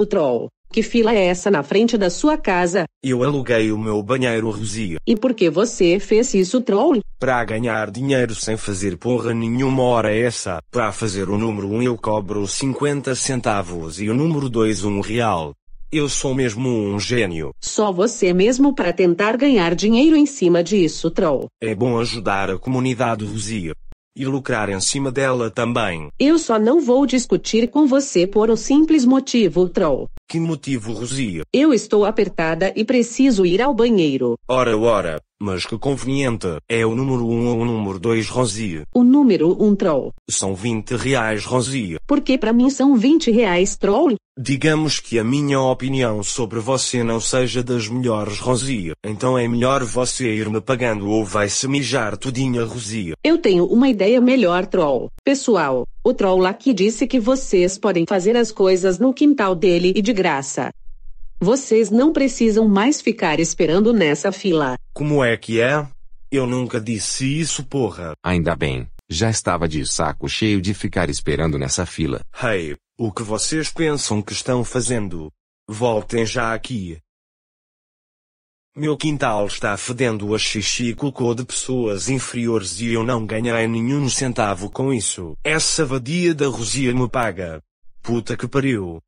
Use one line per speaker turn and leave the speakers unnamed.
O troll. Que fila é essa na frente da sua casa?
Eu aluguei o meu banheiro Rosia.
E por que você fez isso, troll?
Para ganhar dinheiro sem fazer porra nenhuma hora essa. Para fazer o número 1 um, eu cobro 50 centavos e o número 2 um real. Eu sou mesmo um gênio.
Só você mesmo para tentar ganhar dinheiro em cima disso, troll.
É bom ajudar a comunidade Rosia e lucrar em cima dela também.
Eu só não vou discutir com você por um simples motivo, troll. Que motivo, Rosia? Eu estou apertada e preciso ir ao banheiro.
Ora, ora, mas que conveniente, é o número 1 um ou o número 2 Rosie?
O número 1 um, troll.
São 20 reais Rosie.
Porque para mim são 20 reais troll?
Digamos que a minha opinião sobre você não seja das melhores Rosie, então é melhor você ir me pagando ou vai se mijar tudinha Rosie.
Eu tenho uma ideia melhor troll. Pessoal, o troll aqui disse que vocês podem fazer as coisas no quintal dele e de graça. Vocês não precisam mais ficar esperando nessa fila.
Como é que é? Eu nunca disse isso, porra. Ainda bem, já estava de saco cheio de ficar esperando nessa fila. Hey, o que vocês pensam que estão fazendo? Voltem já aqui. Meu quintal está fedendo a xixi e cocô de pessoas inferiores e eu não ganharei nenhum centavo com isso. Essa vadia da Rosia me paga. Puta que pariu.